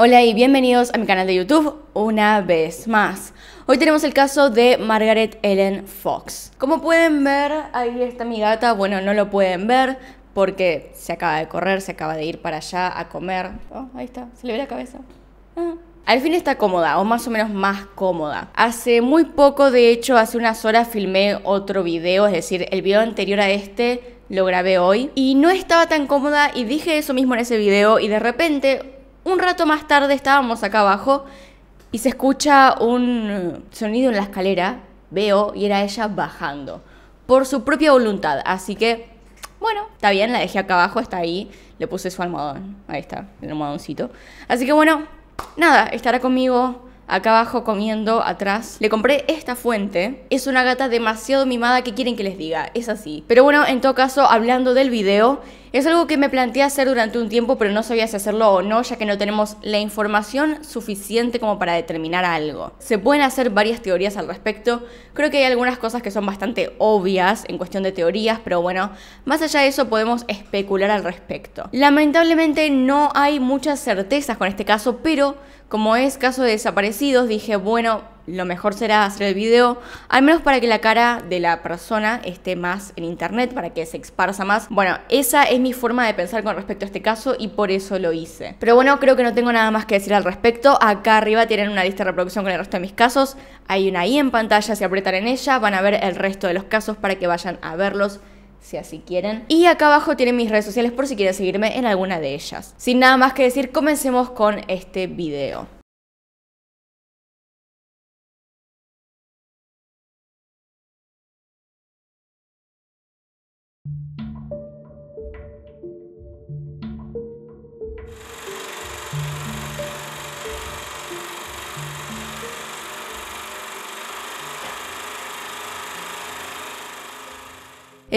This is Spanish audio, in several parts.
Hola y bienvenidos a mi canal de YouTube una vez más. Hoy tenemos el caso de Margaret Ellen Fox. Como pueden ver, ahí está mi gata. Bueno, no lo pueden ver porque se acaba de correr, se acaba de ir para allá a comer. Oh, ahí está, se le ve la cabeza. Ah. Al fin está cómoda, o más o menos más cómoda. Hace muy poco, de hecho, hace unas horas filmé otro video, es decir, el video anterior a este lo grabé hoy y no estaba tan cómoda y dije eso mismo en ese video y de repente un rato más tarde estábamos acá abajo y se escucha un sonido en la escalera. Veo y era ella bajando por su propia voluntad. Así que, bueno, está bien, la dejé acá abajo, está ahí. Le puse su almohadón. Ahí está, el almohadoncito. Así que, bueno, nada, estará conmigo acá abajo comiendo atrás. Le compré esta fuente. Es una gata demasiado mimada que quieren que les diga. Es así. Pero bueno, en todo caso, hablando del video, es algo que me planteé hacer durante un tiempo, pero no sabía si hacerlo o no, ya que no tenemos la información suficiente como para determinar algo. Se pueden hacer varias teorías al respecto. Creo que hay algunas cosas que son bastante obvias en cuestión de teorías, pero bueno, más allá de eso podemos especular al respecto. Lamentablemente no hay muchas certezas con este caso, pero como es caso de desaparecidos, dije, bueno, lo mejor será hacer el video, al menos para que la cara de la persona esté más en internet, para que se exparsa más. Bueno, esa es mi forma de pensar con respecto a este caso y por eso lo hice. Pero bueno, creo que no tengo nada más que decir al respecto. Acá arriba tienen una lista de reproducción con el resto de mis casos. Hay una ahí en pantalla, si apretan en ella van a ver el resto de los casos para que vayan a verlos si así quieren. Y acá abajo tienen mis redes sociales por si quieren seguirme en alguna de ellas. Sin nada más que decir, comencemos con este video.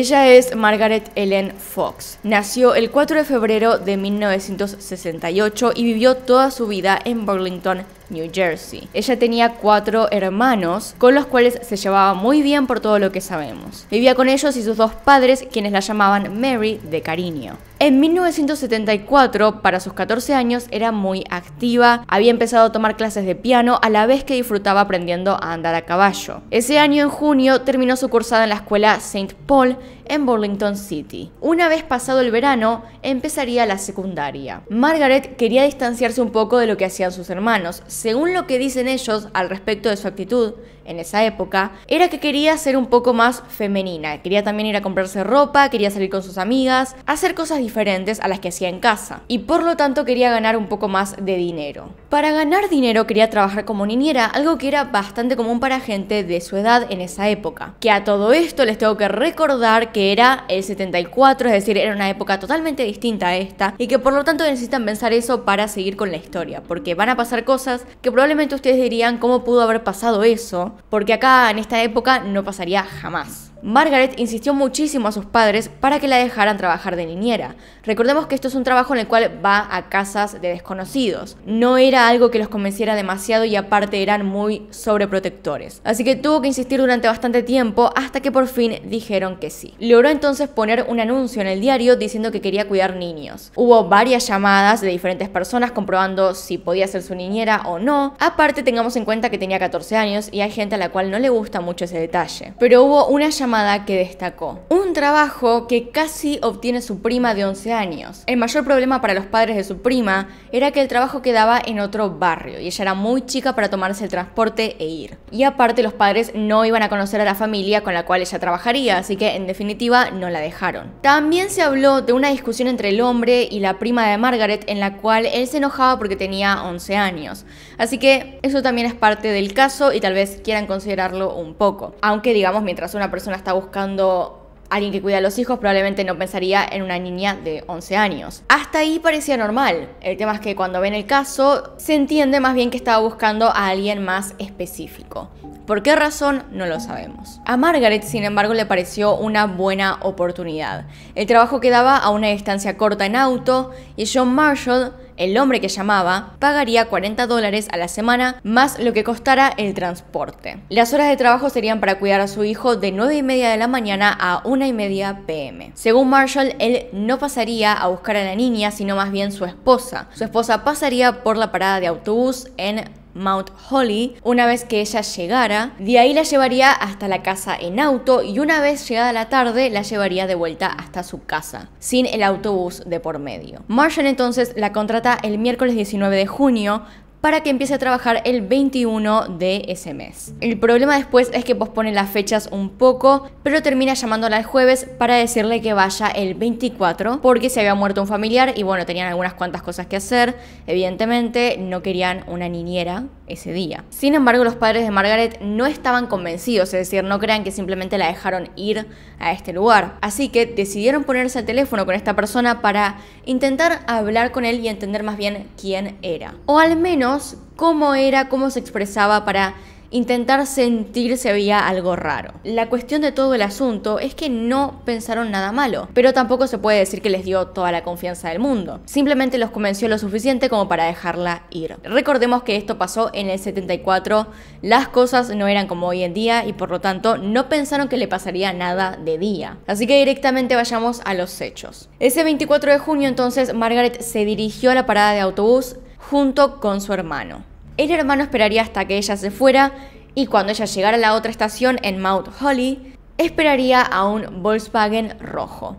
Ella es Margaret Ellen Fox. Nació el 4 de febrero de 1968 y vivió toda su vida en Burlington, New Jersey. Ella tenía cuatro hermanos con los cuales se llevaba muy bien por todo lo que sabemos. Vivía con ellos y sus dos padres, quienes la llamaban Mary de cariño. En 1974, para sus 14 años, era muy activa, había empezado a tomar clases de piano a la vez que disfrutaba aprendiendo a andar a caballo. Ese año, en junio, terminó su cursada en la escuela St. Paul en Burlington City. Una vez pasado el verano, empezaría la secundaria. Margaret quería distanciarse un poco de lo que hacían sus hermanos. Según lo que dicen ellos al respecto de su actitud, en esa época, era que quería ser un poco más femenina. Quería también ir a comprarse ropa, quería salir con sus amigas, hacer cosas diferentes a las que hacía en casa. Y por lo tanto quería ganar un poco más de dinero. Para ganar dinero quería trabajar como niñera, algo que era bastante común para gente de su edad en esa época. Que a todo esto les tengo que recordar que era el 74, es decir, era una época totalmente distinta a esta, y que por lo tanto necesitan pensar eso para seguir con la historia, porque van a pasar cosas que probablemente ustedes dirían cómo pudo haber pasado eso, porque acá en esta época no pasaría jamás. Margaret insistió muchísimo a sus padres para que la dejaran trabajar de niñera. Recordemos que esto es un trabajo en el cual va a casas de desconocidos. No era algo que los convenciera demasiado y aparte eran muy sobreprotectores. Así que tuvo que insistir durante bastante tiempo hasta que por fin dijeron que sí. Logró entonces poner un anuncio en el diario diciendo que quería cuidar niños. Hubo varias llamadas de diferentes personas comprobando si podía ser su niñera o no. Aparte tengamos en cuenta que tenía 14 años y hay gente a la cual no le gusta mucho ese detalle. Pero hubo una llamada que destacó. Un trabajo que casi obtiene su prima de 11 años. El mayor problema para los padres de su prima era que el trabajo quedaba en otro barrio y ella era muy chica para tomarse el transporte e ir. Y aparte los padres no iban a conocer a la familia con la cual ella trabajaría, así que en definitiva no la dejaron. También se habló de una discusión entre el hombre y la prima de Margaret en la cual él se enojaba porque tenía 11 años. Así que eso también es parte del caso y tal vez quieran considerarlo un poco. Aunque digamos mientras una persona está buscando alguien que cuida a los hijos, probablemente no pensaría en una niña de 11 años. Hasta ahí parecía normal. El tema es que cuando ven el caso, se entiende más bien que estaba buscando a alguien más específico. ¿Por qué razón? No lo sabemos. A Margaret, sin embargo, le pareció una buena oportunidad. El trabajo quedaba a una distancia corta en auto y John Marshall el hombre que llamaba pagaría 40 dólares a la semana más lo que costara el transporte. Las horas de trabajo serían para cuidar a su hijo de 9 y media de la mañana a 1 y media pm. Según Marshall, él no pasaría a buscar a la niña, sino más bien su esposa. Su esposa pasaría por la parada de autobús en Mount Holly una vez que ella llegara. De ahí la llevaría hasta la casa en auto y una vez llegada la tarde la llevaría de vuelta hasta su casa, sin el autobús de por medio. Marshall entonces la contrata el miércoles 19 de junio para que empiece a trabajar el 21 de ese mes. El problema después es que pospone las fechas un poco, pero termina llamándola el jueves para decirle que vaya el 24 porque se había muerto un familiar y bueno, tenían algunas cuantas cosas que hacer. Evidentemente no querían una niñera ese día. Sin embargo, los padres de Margaret no estaban convencidos, es decir, no crean que simplemente la dejaron ir a este lugar. Así que decidieron ponerse al teléfono con esta persona para intentar hablar con él y entender más bien quién era. O al menos cómo era, cómo se expresaba para intentar sentir si había algo raro. La cuestión de todo el asunto es que no pensaron nada malo, pero tampoco se puede decir que les dio toda la confianza del mundo. Simplemente los convenció lo suficiente como para dejarla ir. Recordemos que esto pasó en el 74, las cosas no eran como hoy en día y por lo tanto no pensaron que le pasaría nada de día. Así que directamente vayamos a los hechos. Ese 24 de junio entonces Margaret se dirigió a la parada de autobús junto con su hermano. El hermano esperaría hasta que ella se fuera y cuando ella llegara a la otra estación en Mount Holly, esperaría a un Volkswagen rojo.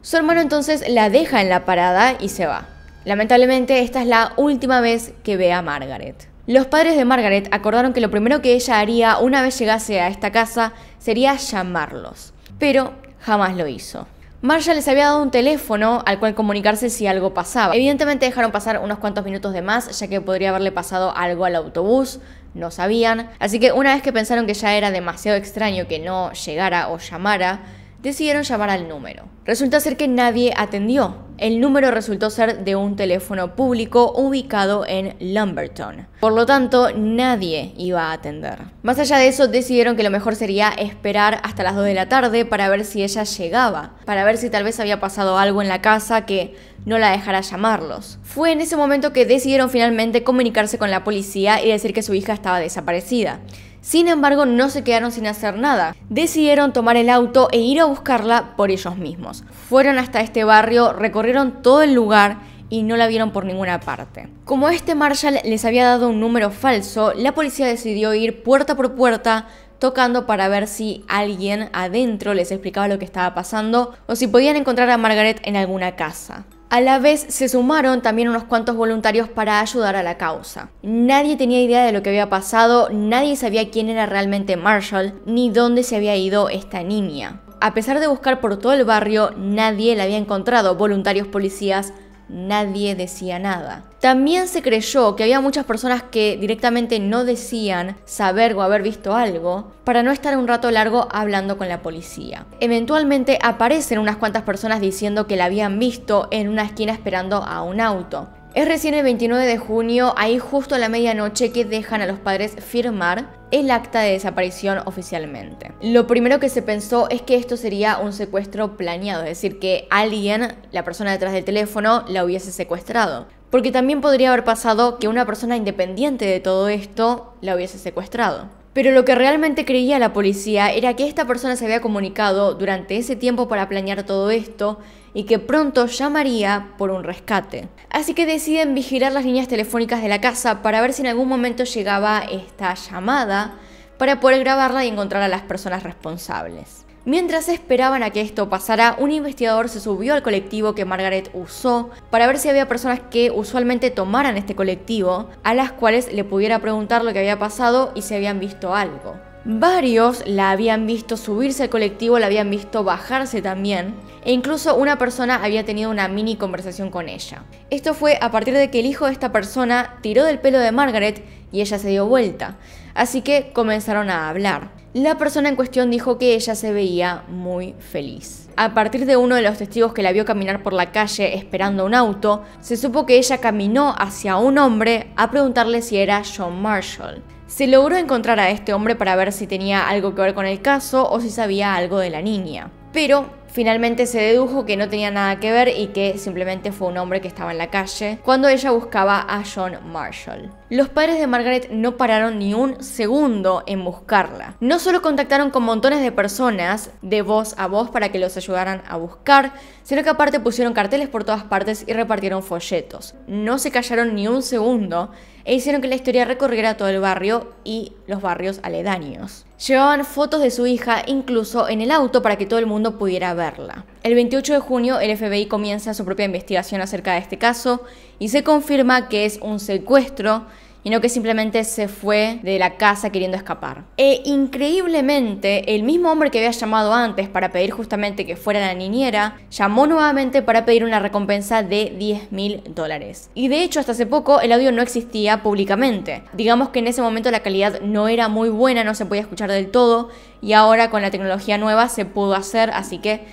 Su hermano entonces la deja en la parada y se va. Lamentablemente esta es la última vez que ve a Margaret. Los padres de Margaret acordaron que lo primero que ella haría una vez llegase a esta casa sería llamarlos, pero jamás lo hizo. Marsha les había dado un teléfono al cual comunicarse si algo pasaba. Evidentemente dejaron pasar unos cuantos minutos de más, ya que podría haberle pasado algo al autobús, no sabían. Así que una vez que pensaron que ya era demasiado extraño que no llegara o llamara, decidieron llamar al número. Resulta ser que nadie atendió. El número resultó ser de un teléfono público ubicado en Lumberton. Por lo tanto, nadie iba a atender. Más allá de eso, decidieron que lo mejor sería esperar hasta las 2 de la tarde para ver si ella llegaba, para ver si tal vez había pasado algo en la casa que no la dejara llamarlos. Fue en ese momento que decidieron finalmente comunicarse con la policía y decir que su hija estaba desaparecida. Sin embargo, no se quedaron sin hacer nada. Decidieron tomar el auto e ir a buscarla por ellos mismos. Fueron hasta este barrio, recorrieron todo el lugar y no la vieron por ninguna parte. Como este Marshall les había dado un número falso, la policía decidió ir puerta por puerta tocando para ver si alguien adentro les explicaba lo que estaba pasando o si podían encontrar a Margaret en alguna casa. A la vez se sumaron también unos cuantos voluntarios para ayudar a la causa. Nadie tenía idea de lo que había pasado, nadie sabía quién era realmente Marshall ni dónde se había ido esta niña. A pesar de buscar por todo el barrio, nadie la había encontrado, voluntarios, policías, nadie decía nada. También se creyó que había muchas personas que directamente no decían saber o haber visto algo para no estar un rato largo hablando con la policía. Eventualmente aparecen unas cuantas personas diciendo que la habían visto en una esquina esperando a un auto. Es recién el 29 de junio, ahí justo a la medianoche, que dejan a los padres firmar el acta de desaparición oficialmente. Lo primero que se pensó es que esto sería un secuestro planeado, es decir, que alguien, la persona detrás del teléfono, la hubiese secuestrado. Porque también podría haber pasado que una persona independiente de todo esto la hubiese secuestrado. Pero lo que realmente creía la policía era que esta persona se había comunicado durante ese tiempo para planear todo esto y que pronto llamaría por un rescate. Así que deciden vigilar las líneas telefónicas de la casa para ver si en algún momento llegaba esta llamada para poder grabarla y encontrar a las personas responsables. Mientras esperaban a que esto pasara, un investigador se subió al colectivo que Margaret usó para ver si había personas que usualmente tomaran este colectivo, a las cuales le pudiera preguntar lo que había pasado y si habían visto algo. Varios la habían visto subirse al colectivo, la habían visto bajarse también, e incluso una persona había tenido una mini conversación con ella. Esto fue a partir de que el hijo de esta persona tiró del pelo de Margaret y ella se dio vuelta, así que comenzaron a hablar. La persona en cuestión dijo que ella se veía muy feliz. A partir de uno de los testigos que la vio caminar por la calle esperando un auto, se supo que ella caminó hacia un hombre a preguntarle si era John Marshall. Se logró encontrar a este hombre para ver si tenía algo que ver con el caso o si sabía algo de la niña. Pero Finalmente se dedujo que no tenía nada que ver y que simplemente fue un hombre que estaba en la calle cuando ella buscaba a John Marshall. Los padres de Margaret no pararon ni un segundo en buscarla. No solo contactaron con montones de personas de voz a voz para que los ayudaran a buscar, sino que aparte pusieron carteles por todas partes y repartieron folletos. No se callaron ni un segundo e hicieron que la historia recorriera todo el barrio y los barrios aledaños. Llevaban fotos de su hija incluso en el auto para que todo el mundo pudiera verla. El 28 de junio el FBI comienza su propia investigación acerca de este caso y se confirma que es un secuestro y no que simplemente se fue de la casa queriendo escapar. E increíblemente, el mismo hombre que había llamado antes para pedir justamente que fuera la niñera, llamó nuevamente para pedir una recompensa de 10 mil dólares. Y de hecho, hasta hace poco el audio no existía públicamente. Digamos que en ese momento la calidad no era muy buena, no se podía escuchar del todo, y ahora con la tecnología nueva se pudo hacer, así que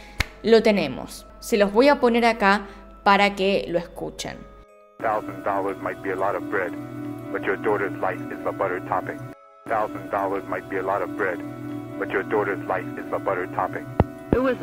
lo tenemos. Se los voy a poner acá para que lo escuchen. Thousand might be a lot of bread, but your daughter's life is butter might be a lot of bread, but your daughter's life is butter topping. Who it?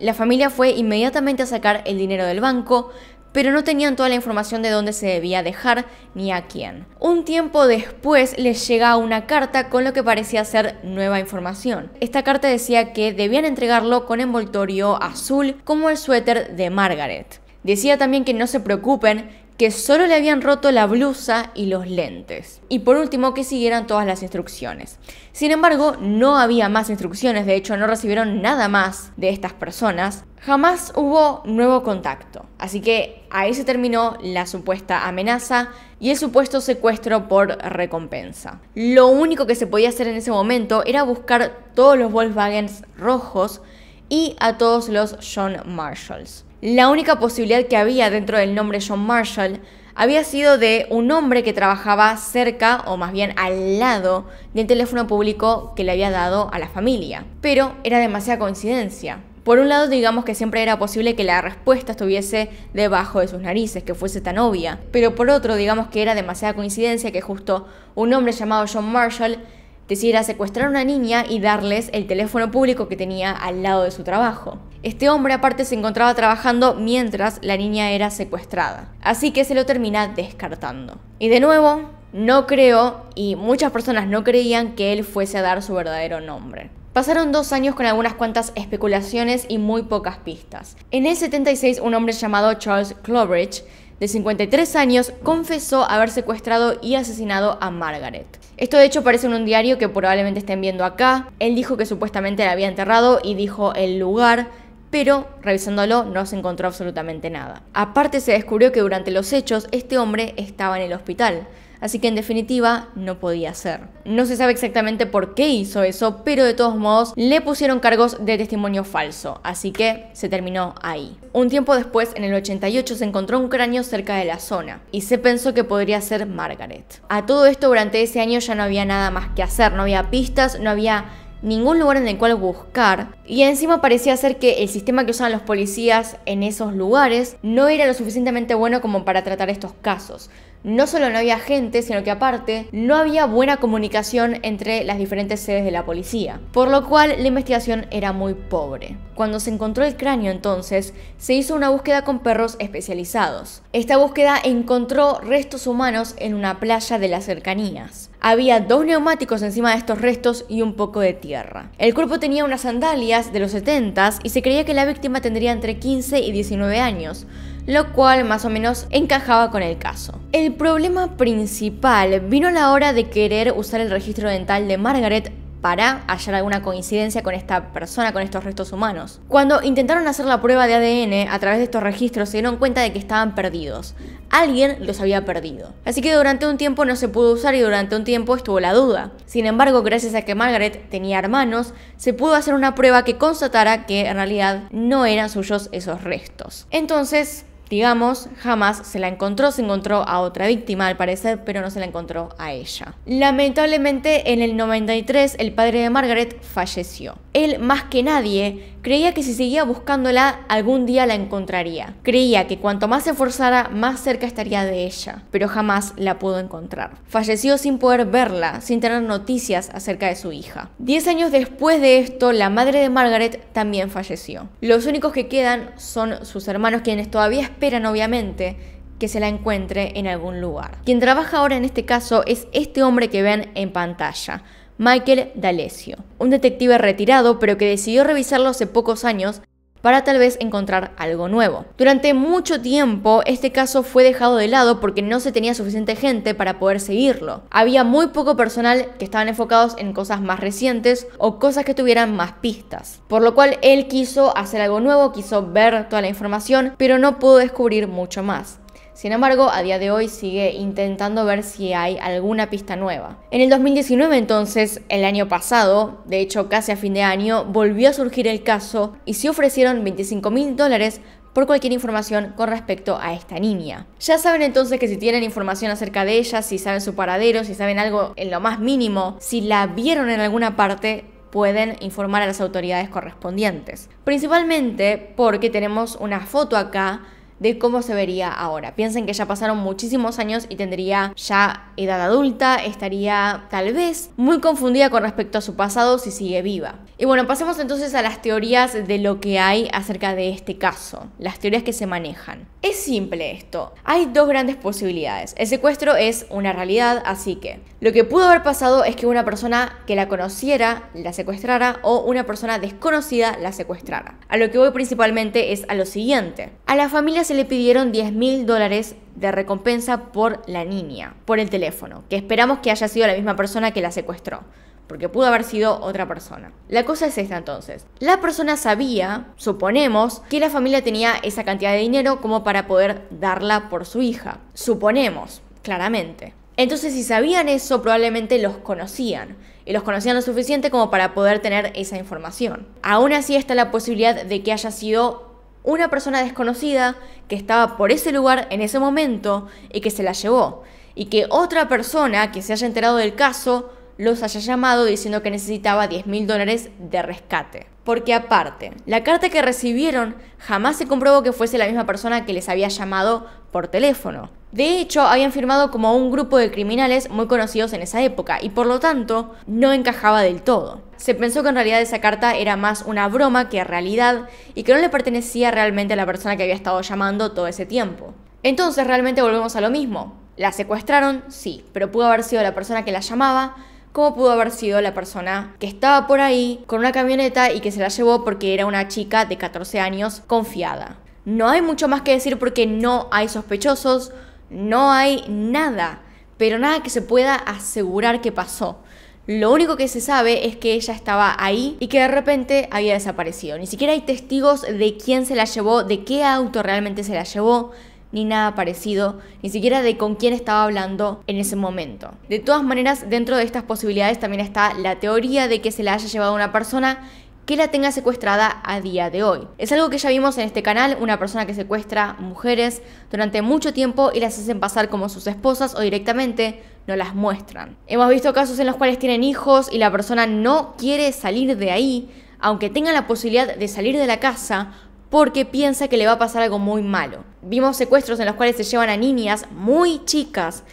La familia fue inmediatamente a sacar el dinero del banco, pero no tenían toda la información de dónde se debía dejar ni a quién. Un tiempo después les llega una carta con lo que parecía ser nueva información. Esta carta decía que debían entregarlo con envoltorio azul como el suéter de Margaret. Decía también que no se preocupen, que solo le habían roto la blusa y los lentes. Y por último, que siguieran todas las instrucciones. Sin embargo, no había más instrucciones, de hecho no recibieron nada más de estas personas. Jamás hubo nuevo contacto. Así que ahí se terminó la supuesta amenaza y el supuesto secuestro por recompensa. Lo único que se podía hacer en ese momento era buscar todos los Volkswagens rojos y a todos los John Marshalls. La única posibilidad que había dentro del nombre John Marshall había sido de un hombre que trabajaba cerca o más bien al lado del teléfono público que le había dado a la familia. Pero era demasiada coincidencia. Por un lado, digamos que siempre era posible que la respuesta estuviese debajo de sus narices, que fuese tan obvia. Pero por otro, digamos que era demasiada coincidencia que justo un hombre llamado John Marshall decidiera secuestrar a una niña y darles el teléfono público que tenía al lado de su trabajo. Este hombre aparte se encontraba trabajando mientras la niña era secuestrada, así que se lo termina descartando. Y de nuevo, no creo, y muchas personas no creían que él fuese a dar su verdadero nombre. Pasaron dos años con algunas cuantas especulaciones y muy pocas pistas. En el 76, un hombre llamado Charles Clobridge de 53 años, confesó haber secuestrado y asesinado a Margaret. Esto de hecho parece en un diario que probablemente estén viendo acá. Él dijo que supuestamente la había enterrado y dijo el lugar, pero revisándolo no se encontró absolutamente nada. Aparte se descubrió que durante los hechos este hombre estaba en el hospital. Así que en definitiva no podía ser. No se sabe exactamente por qué hizo eso, pero de todos modos le pusieron cargos de testimonio falso, así que se terminó ahí. Un tiempo después, en el 88, se encontró un cráneo cerca de la zona y se pensó que podría ser Margaret. A todo esto durante ese año ya no había nada más que hacer, no había pistas, no había ningún lugar en el cual buscar y encima parecía ser que el sistema que usaban los policías en esos lugares no era lo suficientemente bueno como para tratar estos casos. No solo no había gente, sino que aparte no había buena comunicación entre las diferentes sedes de la policía, por lo cual la investigación era muy pobre. Cuando se encontró el cráneo entonces, se hizo una búsqueda con perros especializados. Esta búsqueda encontró restos humanos en una playa de las cercanías. Había dos neumáticos encima de estos restos y un poco de tierra. El cuerpo tenía unas sandalias de los 70 y se creía que la víctima tendría entre 15 y 19 años, lo cual más o menos encajaba con el caso. El problema principal vino a la hora de querer usar el registro dental de Margaret para hallar alguna coincidencia con esta persona, con estos restos humanos. Cuando intentaron hacer la prueba de ADN a través de estos registros se dieron cuenta de que estaban perdidos. Alguien los había perdido. Así que durante un tiempo no se pudo usar y durante un tiempo estuvo la duda. Sin embargo, gracias a que Margaret tenía hermanos, se pudo hacer una prueba que constatara que en realidad no eran suyos esos restos. Entonces, digamos, jamás se la encontró, se encontró a otra víctima al parecer, pero no se la encontró a ella. Lamentablemente, en el 93 el padre de Margaret falleció. Él, más que nadie, creía que si seguía buscándola, algún día la encontraría. Creía que cuanto más se esforzara, más cerca estaría de ella, pero jamás la pudo encontrar. Falleció sin poder verla, sin tener noticias acerca de su hija. Diez años después de esto, la madre de Margaret también falleció. Los únicos que quedan son sus hermanos, quienes todavía esperan obviamente que se la encuentre en algún lugar. Quien trabaja ahora en este caso es este hombre que ven en pantalla, Michael D'Alessio, un detective retirado pero que decidió revisarlo hace pocos años para tal vez encontrar algo nuevo. Durante mucho tiempo este caso fue dejado de lado porque no se tenía suficiente gente para poder seguirlo. Había muy poco personal que estaban enfocados en cosas más recientes o cosas que tuvieran más pistas. Por lo cual él quiso hacer algo nuevo, quiso ver toda la información, pero no pudo descubrir mucho más. Sin embargo, a día de hoy sigue intentando ver si hay alguna pista nueva. En el 2019 entonces, el año pasado, de hecho casi a fin de año, volvió a surgir el caso y se ofrecieron 25 mil dólares por cualquier información con respecto a esta niña. Ya saben entonces que si tienen información acerca de ella, si saben su paradero, si saben algo en lo más mínimo, si la vieron en alguna parte, pueden informar a las autoridades correspondientes. Principalmente porque tenemos una foto acá de cómo se vería ahora. Piensen que ya pasaron muchísimos años y tendría ya edad adulta, estaría tal vez muy confundida con respecto a su pasado si sigue viva. Y bueno, pasemos entonces a las teorías de lo que hay acerca de este caso, las teorías que se manejan. Es simple esto, hay dos grandes posibilidades. El secuestro es una realidad, así que lo que pudo haber pasado es que una persona que la conociera la secuestrara o una persona desconocida la secuestrara. A lo que voy principalmente es a lo siguiente. A la familia se le pidieron 10 mil dólares de recompensa por la niña, por el teléfono, que esperamos que haya sido la misma persona que la secuestró, porque pudo haber sido otra persona. La cosa es esta entonces. La persona sabía, suponemos, que la familia tenía esa cantidad de dinero como para poder darla por su hija. Suponemos, claramente. Entonces, si sabían eso, probablemente los conocían. Y los conocían lo suficiente como para poder tener esa información. Aún así está la posibilidad de que haya sido una persona desconocida que estaba por ese lugar en ese momento y que se la llevó. Y que otra persona que se haya enterado del caso los haya llamado diciendo que necesitaba 10 mil dólares de rescate porque aparte, la carta que recibieron jamás se comprobó que fuese la misma persona que les había llamado por teléfono. De hecho, habían firmado como un grupo de criminales muy conocidos en esa época y por lo tanto no encajaba del todo. Se pensó que en realidad esa carta era más una broma que realidad y que no le pertenecía realmente a la persona que había estado llamando todo ese tiempo. Entonces realmente volvemos a lo mismo. La secuestraron, sí, pero pudo haber sido la persona que la llamaba, cómo pudo haber sido la persona que estaba por ahí con una camioneta y que se la llevó porque era una chica de 14 años confiada. No hay mucho más que decir porque no hay sospechosos, no hay nada, pero nada que se pueda asegurar que pasó. Lo único que se sabe es que ella estaba ahí y que de repente había desaparecido. Ni siquiera hay testigos de quién se la llevó, de qué auto realmente se la llevó ni nada parecido, ni siquiera de con quién estaba hablando en ese momento. De todas maneras, dentro de estas posibilidades también está la teoría de que se la haya llevado una persona que la tenga secuestrada a día de hoy. Es algo que ya vimos en este canal, una persona que secuestra mujeres durante mucho tiempo y las hacen pasar como sus esposas o directamente no las muestran. Hemos visto casos en los cuales tienen hijos y la persona no quiere salir de ahí, aunque tenga la posibilidad de salir de la casa porque piensa que le va a pasar algo muy malo. Vimos secuestros en los cuales se llevan a niñas muy chicas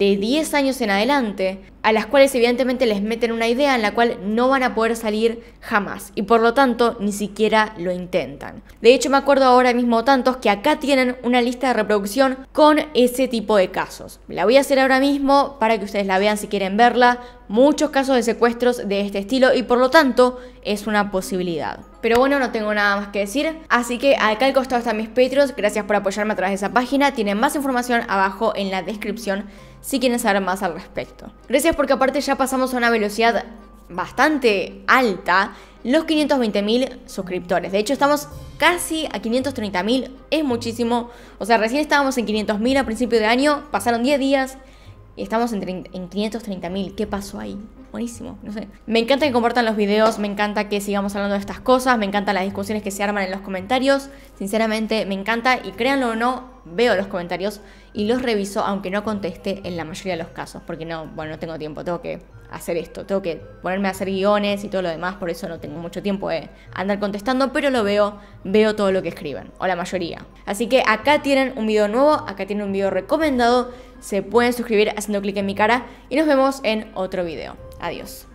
de 10 años en adelante, a las cuales evidentemente les meten una idea en la cual no van a poder salir jamás y por lo tanto ni siquiera lo intentan. De hecho me acuerdo ahora mismo tantos que acá tienen una lista de reproducción con ese tipo de casos. La voy a hacer ahora mismo para que ustedes la vean si quieren verla. Muchos casos de secuestros de este estilo y por lo tanto es una posibilidad. Pero bueno, no tengo nada más que decir, así que acá al costado están mis Patreons, gracias por apoyarme a través de esa página, tienen más información abajo en la descripción si quieren saber más al respecto. Gracias porque aparte ya pasamos a una velocidad bastante alta los 520.000 suscriptores. De hecho, estamos casi a 530.000, es muchísimo. O sea, recién estábamos en 500.000 a principio de año, pasaron 10 días y estamos en, 530.000. ¿Qué pasó ahí? Buenísimo, no sé. Me encanta que compartan los videos, me encanta que sigamos hablando de estas cosas, me encantan las discusiones que se arman en los comentarios. Sinceramente, me encanta y créanlo o no, veo los comentarios y los reviso, aunque no conteste en la mayoría de los casos, porque no, bueno, no tengo tiempo, tengo que hacer esto, tengo que ponerme a hacer guiones y todo lo demás, por eso no tengo mucho tiempo de andar contestando, pero lo veo, veo todo lo que escriben, o la mayoría. Así que acá tienen un video nuevo, acá tienen un video recomendado, se pueden suscribir haciendo clic en mi cara y nos vemos en otro video. Adiós.